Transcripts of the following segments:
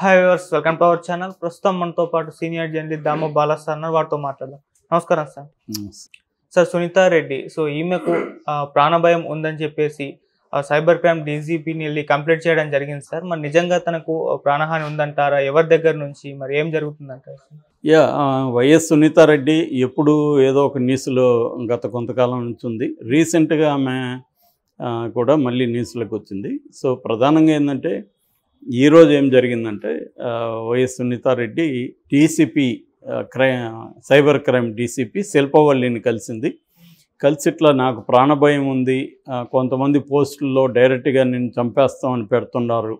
hi viewers welcome to our channel ప్రస్తుతం మనతో పాటు senior journalist Damo Bala sir అన్నారు వారితో మాట్లాడదాం నమస్కారం sir sir Sunitha Reddy so ఈమెకు ప్రాణభయం ఉందని చెప్పేసి సైబర్ క్రైమ్ డీజీపీని వెళ్ళి కంప్లైంట్ చేయడం జరిగింది సార్ మరి నిజంగా తనకు ప్రాణహాని ఉందంటారా ఎవరి దగ్గర నుంచి మరి ఏం జరుగుతుందంటారు యా వైఎస్ సునీతారెడ్డి ఎప్పుడు ఏదో ఒక న్యూస్లో గత కొంతకాలం నుంచి ఉంది రీసెంట్గా ఆమె కూడా మళ్ళీ న్యూస్లోకి వచ్చింది సో ప్రధానంగా ఏంటంటే ఈరోజు ఏం జరిగిందంటే వైఎస్ సునీతారెడ్డి డీసీపీ క్రై సైబర్ క్రైమ్ డీసీపీ శిల్పవల్లిని కలిసింది కలిసి ఇట్లా నాకు ప్రాణభయం ఉంది కొంతమంది పోస్టుల్లో డైరెక్ట్గా నేను చంపేస్తామని పెడుతున్నారు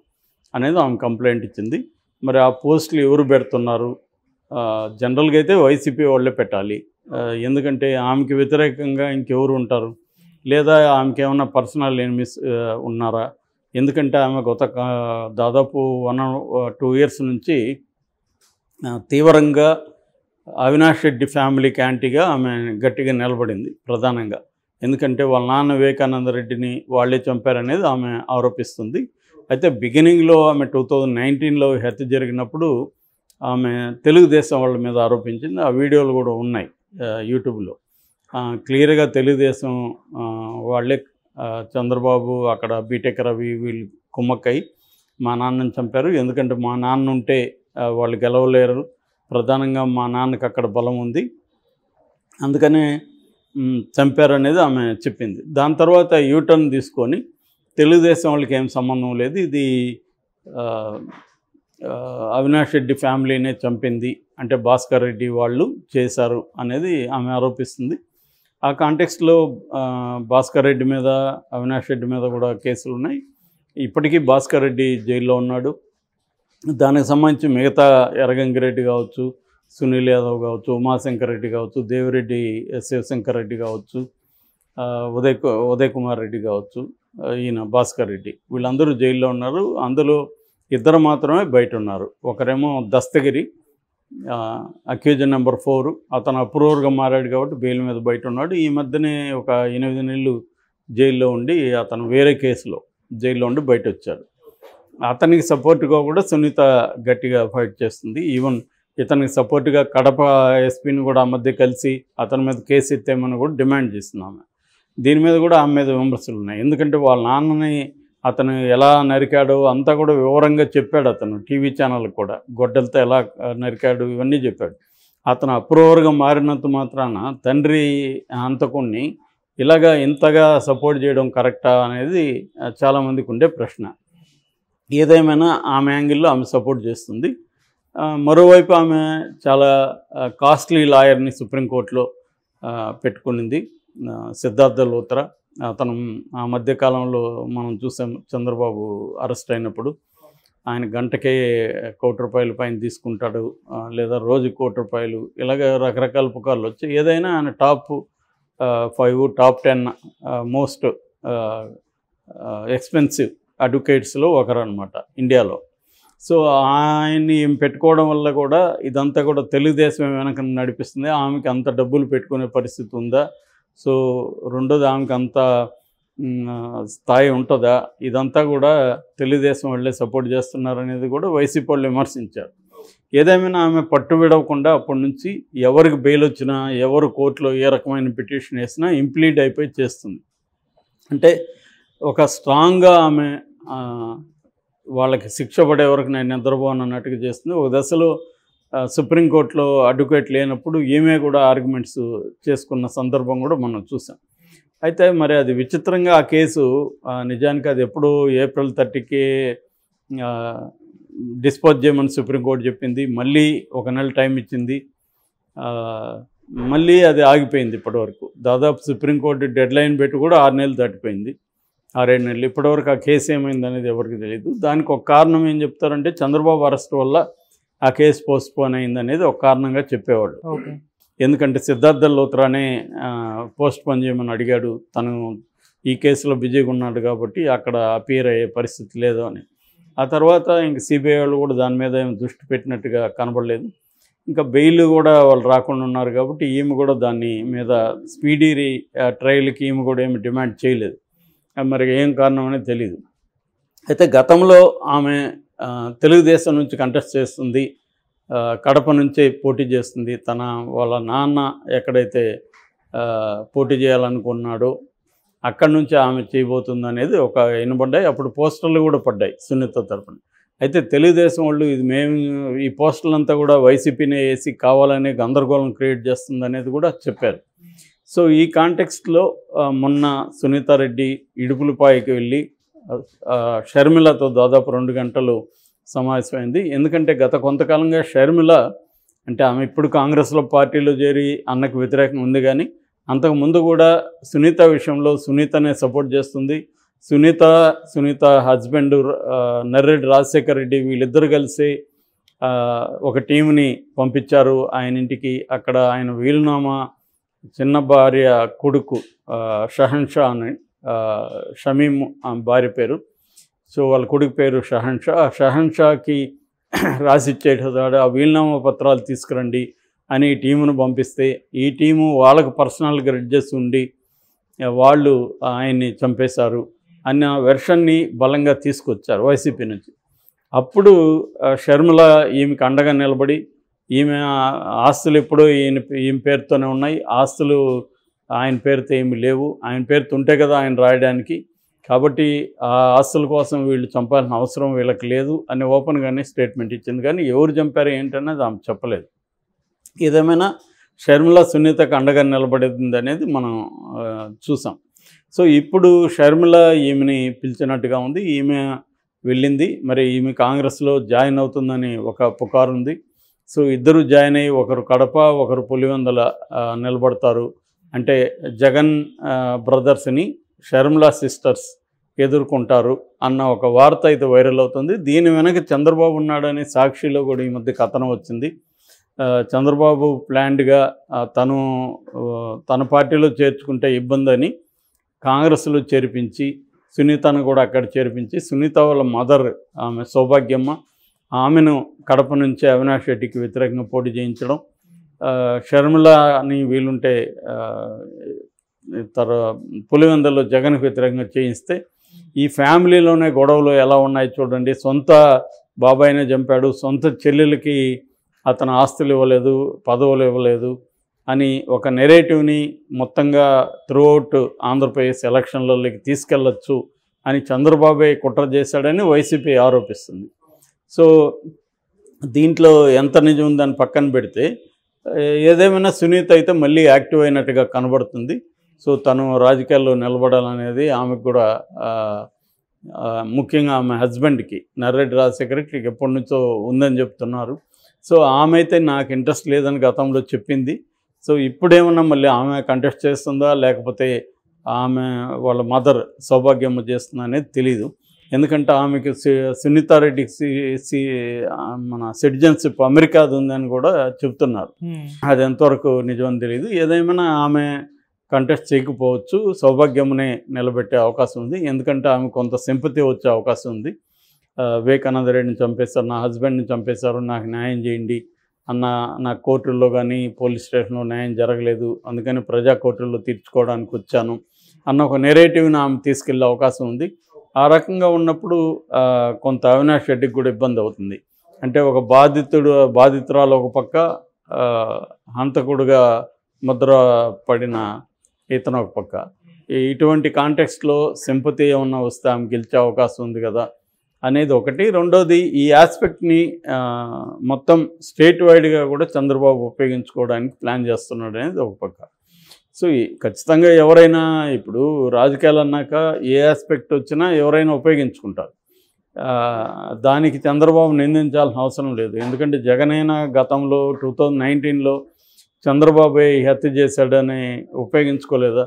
అనేది ఆమె కంప్లైంట్ ఇచ్చింది మరి ఆ పోస్టులు ఎవరు పెడుతున్నారు జనరల్గా అయితే వైసీపీ వాళ్ళే పెట్టాలి ఎందుకంటే ఆమెకి వ్యతిరేకంగా ఇంకెవరు ఉంటారు లేదా ఆమెకి ఏమైనా పర్సనల్ ఎనిమిస్ ఉన్నారా ఎందుకంటే ఆమె గత దాదాపు వన్ టూ ఇయర్స్ నుంచి తీవ్రంగా అవినాష్ రెడ్డి ఫ్యామిలీకి యాంటీగా ఆమె గట్టిగా నిలబడింది ప్రధానంగా ఎందుకంటే వాళ్ళ నాన్న వివేకానంద రెడ్డిని వాళ్ళే చంపారనేది ఆమె ఆరోపిస్తుంది అయితే బిగినింగ్లో ఆమె టూ థౌజండ్ నైన్టీన్లో హెత్ జరిగినప్పుడు ఆమె తెలుగుదేశం వాళ్ళ మీద ఆరోపించింది ఆ వీడియోలు కూడా ఉన్నాయి యూట్యూబ్లో క్లియర్గా తెలుగుదేశం వాళ్ళే చంద్రబాబు అక్కడ బీటెక్ రవి వీళ్ళు కుమ్మక్కై మా నాన్నని చంపారు ఎందుకంటే మా నాన్న ఉంటే వాళ్ళు గెలవలేరు ప్రధానంగా మా నాన్నకి అక్కడ బలం ఉంది అందుకనే చంపారనేది ఆమె చెప్పింది దాని తర్వాత యూటర్న్ తీసుకొని తెలుగుదేశం వాళ్ళకి ఏం సంబంధం లేదు ఇది అవినాష్ రెడ్డి ఫ్యామిలీనే చంపింది అంటే భాస్కర్ రెడ్డి వాళ్ళు చేశారు అనేది ఆమె ఆరోపిస్తుంది ఆ కాంటెక్స్ట్లో భాస్కర్ రెడ్డి మీద అవినాష్ రెడ్డి మీద కూడా కేసులు ఉన్నాయి ఇప్పటికీ భాస్కర్ రెడ్డి జైల్లో ఉన్నాడు దానికి సంబంధించి మిగతా ఎరగంగిరెడ్డి కావచ్చు సునీల్ యాదవ్ కావచ్చు ఉమాశంకర్ రెడ్డి కావచ్చు దేవిరెడ్డి శివశంకర్ రెడ్డి కావచ్చు ఉదయ్ ఉదయ్ కుమార్ రెడ్డి కావచ్చు ఈయన భాస్కర్ రెడ్డి వీళ్ళందరూ జైల్లో ఉన్నారు అందులో ఇద్దరు మాత్రమే బయట ఉన్నారు ఒకరేమో దస్తగిరి అక్యూజ్ నెంబర్ ఫోర్ అతను అప్రూవర్గా మారాడు కాబట్టి బెయిల్ మీద బయట ఉన్నాడు ఈ మధ్యనే ఒక ఎనిమిది నెలలు జైల్లో ఉండి అతను వేరే కేసులో జైల్లో ఉండి బయట వచ్చాడు అతనికి సపోర్ట్గా కూడా సునీత గట్టిగా ఫైట్ చేస్తుంది ఈవెన్ ఇతనికి సపోర్ట్గా కడప ఎస్పీని కూడా ఆ మధ్య కలిసి అతని మీద కేసు ఎత్తేమని కూడా డిమాండ్ చేస్తున్నాము దీని మీద కూడా ఆమె మీద విమర్శలు ఉన్నాయి ఎందుకంటే వాళ్ళ నాన్నని అతను ఎలా నరికాడు అంతా కూడా వివరంగా చెప్పాడు అతను టీవీ ఛానల్ కూడా గొడ్డలతో ఎలా నరికాడు ఇవన్నీ చెప్పాడు అతను అప్రూవర్గా మారినంత మాత్రాన తండ్రి అంతకుణ్ణి ఇలాగా ఇంతగా సపోర్ట్ చేయడం కరెక్టా అనేది చాలామందికి ఉండే ప్రశ్న ఏదేమైనా ఆమె యాంగిల్లో ఆమె సపోర్ట్ చేస్తుంది మరోవైపు ఆమె చాలా కాస్ట్లీ లాయర్ని సుప్రీంకోర్టులో పెట్టుకునింది సిద్ధార్థ లోత్రా అతను ఆ మధ్యకాలంలో మనం చూసాం చంద్రబాబు అరెస్ట్ అయినప్పుడు ఆయన గంటకే కోటి రూపాయలు పైన తీసుకుంటాడు లేదా రోజు కోటి రూపాయలు ఇలాగ రకరకాల పుకార్లు వచ్చి ఏదైనా ఆయన top five top ten most expensive అడ్వకేట్స్లో ఒకరు అనమాట ఇండియాలో సో ఆయన్ని పెట్టుకోవడం వల్ల కూడా ఇదంతా కూడా తెలుగుదేశం వెనక నడిపిస్తుంది ఆమెకి అంత డబ్బులు పెట్టుకునే పరిస్థితి ఉందా సో రెండోది ఆమెకి అంత స్థాయి ఉంటుందా ఇదంతా కూడా తెలుగుదేశం వాళ్ళే సపోర్ట్ చేస్తున్నారనేది కూడా వైసీపీ వాళ్ళు విమర్శించారు ఏదేమైనా ఆమె పట్టు విడవకుండా అప్పటి నుంచి ఎవరికి బెయిల్ వచ్చినా ఎవరు కోర్టులో ఏ రకమైన పిటిషన్ వేసినా ఇంప్లీట్ అయిపోయి చేస్తుంది అంటే ఒక స్ట్రాంగ్గా ఆమె వాళ్ళకి శిక్ష పడే వరకు నేను నిద్రపోను చేస్తుంది ఒక దశలో సుప్రీంకోర్టులో అడ్వకేట్ లేనప్పుడు ఏమే కూడా ఆర్గ్యుమెంట్స్ చేసుకున్న సందర్భం కూడా మనం చూసాం అయితే మరి అది విచిత్రంగా ఆ కేసు నిజానికి అది ఎప్పుడూ ఏప్రిల్ థర్టీకి డిస్పోజ్ చేయమని సుప్రీంకోర్టు చెప్పింది మళ్ళీ ఒక నెల టైం ఇచ్చింది మళ్ళీ అది ఆగిపోయింది ఇప్పటివరకు దాదాపు సుప్రీంకోర్టు డెడ్ లైన్ పెట్టి కూడా ఆరు నెలలు దాటిపోయింది ఆరేడు నెలలు ఇప్పటివరకు ఆ కేసు ఏమైంది అనేది ఎవరికి తెలియదు దానికి ఒక కారణం ఏం చెప్తారంటే చంద్రబాబు అరెస్ట్ వల్ల ఆ కేసు పోస్ట్పోన్ అయింది అనేది ఒక కారణంగా చెప్పేవాళ్ళు ఎందుకంటే సిద్ధార్థ లోత్రానే పోస్ట్పోన్ చేయమని అడిగాడు తను ఈ కేసులో బిజీగా ఉన్నాడు కాబట్టి అక్కడ అపీర్ అయ్యే పరిస్థితి లేదు అని ఆ తర్వాత ఇంక సిబిఐ వాళ్ళు కూడా దాని మీద ఏమి దృష్టి పెట్టినట్టుగా కనబడలేదు ఇంకా బెయిల్ కూడా వాళ్ళు రాకుండా ఉన్నారు కాబట్టి ఈమె కూడా దాన్ని మీద స్పీడీ ట్రయల్కి ఈమె కూడా ఏమి డిమాండ్ చేయలేదు మరి ఏం కారణం అనేది తెలియదు అయితే గతంలో ఆమె తెలుగుదేశం నుంచి కంటెస్ట్ చేస్తుంది కడప నుంచే పోటీ చేస్తుంది తన వాళ్ళ నాన్న ఎక్కడైతే పోటీ చేయాలనుకున్నాడో అక్కడి నుంచి ఆమె చేయబోతుంది అనేది ఒక వినబడ్డాయి అప్పుడు పోస్టర్లు కూడా పడ్డాయి సున్నిత తరఫున అయితే తెలుగుదేశం వాళ్ళు ఇది మేము ఈ పోస్టర్లంతా కూడా వైసీపీనే వేసి కావాలనే గందరగోళం క్రియేట్ చేస్తుంది అనేది కూడా చెప్పారు సో ఈ కాంటెక్స్ట్లో మొన్న సునీతారెడ్డి ఇడుపులపాయకి వెళ్ళి షర్మిలతో దాదాపు రెండు గంటలు సమావేశమైంది ఎందుకంటే గత కొంతకాలంగా షర్మిల అంటే ఆమె ఇప్పుడు కాంగ్రెస్లో పార్టీలో చేరి అన్నకు వ్యతిరేకం ఉంది కానీ అంతకుముందు కూడా సునీత విషయంలో సునీతనే సపోర్ట్ చేస్తుంది సునీత సునీత హస్బెండ్ నర్రెడ్డి రాజశేఖర్ రెడ్డి వీళ్ళిద్దరు కలిసి ఒక టీంని పంపించారు ఆయన ఇంటికి అక్కడ ఆయన వీలునామా చిన్న భార్య కొడుకు షహన్షా అని షమీమ్ భార్య పేరు సో వాళ్ళ కొడుకు పేరు షహన్ షా షహన్ షాకి రాసిచ్చేటాడు ఆ వీలునామా పత్రాలు తీసుకురండి అని ఈ టీమును పంపిస్తే ఈ టీము వాళ్ళకు పర్సనల్గా రెడ్జెస్ ఉండి వాళ్ళు ఆయన్ని చంపేశారు అన్న వెర్షన్ని బలంగా తీసుకొచ్చారు వైసీపీ నుంచి అప్పుడు షర్మిల ఈమెకు అండగా నిలబడి ఈమె ఆస్తులు ఎప్పుడూ ఈయన ఈమె పేరుతోనే ఉన్నాయి ఆస్తులు ఆయన పేరుతో ఏమి లేవు ఆయన పేరుతో ఉంటే కదా ఆయన రాయడానికి కాబట్టి ఆ ఆస్తుల కోసం వీళ్ళు చంపాల్సిన అవసరం వీళ్ళకి లేదు అని ఓపెన్గానే స్టేట్మెంట్ ఇచ్చింది కానీ ఎవరు చంపారు ఏంటనేది ఆమె చెప్పలేదు ఏదేమైనా షర్మిల సున్నితకు అండగా నిలబడింది అనేది మనం చూసాం సో ఇప్పుడు షర్మిల ఈమెని పిలిచినట్టుగా ఉంది ఈమె వెళ్ళింది మరి ఈమె కాంగ్రెస్లో జాయిన్ అవుతుందని ఒక పుకారు ఉంది సో ఇద్దరు జాయిన్ అయ్యి ఒకరు కడప ఒకరు పులివెందల నిలబడతారు అంటే జగన్ బ్రదర్స్ని షర్మిలా సిస్టర్స్ ఎదుర్కొంటారు అన్న ఒక వార్త అయితే వైరల్ అవుతుంది దీని వెనక చంద్రబాబు ఉన్నాడని సాక్షిలో కూడా ఈ మధ్య కథనం వచ్చింది చంద్రబాబు ప్లాండ్గా తను తన పార్టీలో చేర్చుకుంటే ఇబ్బందని కాంగ్రెస్లో చేర్పించి సునీతను కూడా అక్కడ చేర్పించి సునీత వాళ్ళ మదర్ ఆమె సౌభాగ్యమ్మ ఆమెను కడప నుంచి అవినాష్ రెడ్డికి వ్యతిరేకంగా పోటీ చేయించడం షర్మిలాని వీలుంటే తర్వాత పులివెందల్లో జగన్ వ్యతిరేకంగా చేయిస్తే ఈ ఫ్యామిలీలోనే గొడవలు ఎలా ఉన్నాయి చూడండి సొంత బాబాయినే చంపాడు సొంత చెల్లెలకి అతను ఆస్తులు ఇవ్వలేదు పదవులు ఇవ్వలేదు అని ఒక నెరేటివ్ని మొత్తంగా త్రూఅవుట్ ఆంధ్రప్రదేశ్ ఎలక్షన్లలోకి తీసుకెళ్ళచ్చు అని చంద్రబాబే కుట్ర చేశాడని వైసీపీ ఆరోపిస్తుంది సో దీంట్లో ఎంత నిజం ఉందని పక్కన పెడితే ఏదేమైనా సునీత అయితే మళ్ళీ యాక్టివ్ అయినట్టుగా కనబడుతుంది సో తను రాజకీయాల్లో నిలబడాలనేది ఆమెకు కూడా ముఖ్యంగా ఆమె హస్బెండ్కి నర్రెడ్డి రాజశేఖర్కి ఎప్పటి నుంచో ఉందని చెప్తున్నారు సో ఆమె అయితే నాకు ఇంట్రెస్ట్ లేదని గతంలో చెప్పింది సో ఇప్పుడేమన్నా మళ్ళీ ఆమె కంటెస్ట్ చేస్తుందా లేకపోతే ఆమె వాళ్ళ మదర్ సౌభాగ్యం చేస్తుందా అనేది తెలీదు ఎందుకంటే ఆమెకి సి మన సిటిజన్షిప్ అమెరికాది ఉందని కూడా చెప్తున్నారు అది ఎంతవరకు నిజం తెలియదు ఏదేమైనా ఆమె కంటెస్ట్ చేయకపోవచ్చు సౌభాగ్యమునే నిలబెట్టే అవకాశం ఉంది ఎందుకంటే ఆమె కొంత సింపతి వచ్చే అవకాశం ఉంది వివేకానంద రెడ్డిని చంపేశారు నా హస్బెండ్ని చంపేశారు నాకు న్యాయం చేయండి అన్న నా కోర్టుల్లో కానీ పోలీస్ స్టేషన్లో న్యాయం జరగలేదు అందుకని ప్రజా కోర్టుల్లో తీర్చుకోవడానికి వచ్చాను అన్న ఒక నెరేటివ్ని ఆమె తీసుకెళ్లే అవకాశం ఉంది ఆ రకంగా ఉన్నప్పుడు కొంత అవినాష్ రెడ్డికి కూడా ఇబ్బంది అవుతుంది అంటే ఒక బాధితుడు బాధితురాలు ఒక పక్క హంతకుడుగా ముద్ర పడిన ఇతను ఒక పక్క ఇటువంటి కాంటెక్స్ట్లో సింపతి ఏమన్నా వస్తే ఆమె గెలిచే అవకాశం ఉంది కదా అనేది ఒకటి రెండోది ఈ ఆస్పెక్ట్ని మొత్తం స్టేట్ వైడ్గా కూడా చంద్రబాబు ఉపయోగించుకోవడానికి ప్లాన్ చేస్తున్నాడు అనేది ఒక పక్క సో ఖచ్చితంగా ఎవరైనా ఇప్పుడు రాజకీయాలు అన్నాక ఏ ఆస్పెక్ట్ వచ్చినా ఎవరైనా ఉపయోగించుకుంటారు దానికి చంద్రబాబు నిందించాల్సిన అవసరం లేదు ఎందుకంటే జగన్ అయినా గతంలో టూ థౌజండ్ నైన్టీన్లో చంద్రబాబు హత్య చేశాడని ఉపయోగించుకోలేదా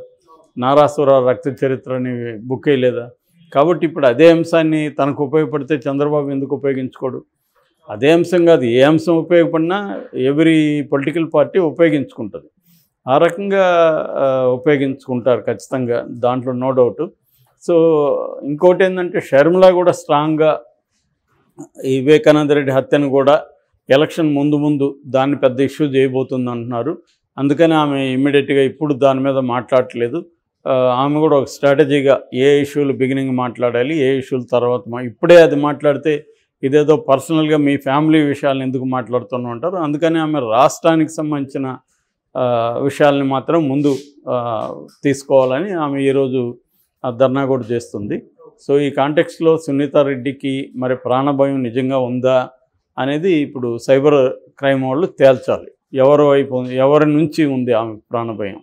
నారాసుర రక్త చరిత్రని బుక్ వేయలేదా కాబట్టి ఇప్పుడు అదే అంశాన్ని తనకు ఉపయోగపడితే చంద్రబాబు ఎందుకు ఉపయోగించుకోడు అదే అంశం కాదు ఏ అంశం ఉపయోగపడినా ఎవ్రీ పొలిటికల్ పార్టీ ఉపయోగించుకుంటుంది ఆ రకంగా ఉపయోగించుకుంటారు ఖచ్చితంగా దాంట్లో నో డౌట్ సో ఇంకోటి ఏంటంటే షర్మిలా కూడా స్ట్రాంగ్గా ఈ వివేకానంద రెడ్డి హత్యను కూడా ఎలక్షన్ ముందు ముందు దాన్ని పెద్ద ఇష్యూ చేయబోతుంది అంటున్నారు అందుకని ఆమె ఇమ్మీడియట్గా ఇప్పుడు దాని మీద మాట్లాడట్లేదు ఆమె కూడా ఒక స్ట్రాటజీగా ఏ ఇష్యూలు బిగినింగ్ మాట్లాడాలి ఏ ఇష్యూలు తర్వాత ఇప్పుడే అది మాట్లాడితే ఇదేదో పర్సనల్గా మీ ఫ్యామిలీ విషయాలను ఎందుకు మాట్లాడుతున్నాం అంటారు అందుకని ఆమె రాష్ట్రానికి సంబంధించిన విషయాల్ని మాత్రం ముందు తీసుకోవాలని ఆమె ఈరోజు ధర్నా కూడా చేస్తుంది సో ఈ కాంటెక్స్లో సునీత రెడ్డికి మరి ప్రాణభయం నిజంగా ఉందా అనేది ఇప్పుడు సైబర్ క్రైమ్ వాళ్ళు తేల్చాలి ఎవరు వైపు ఎవరి నుంచి ఉంది ఆమె ప్రాణభయం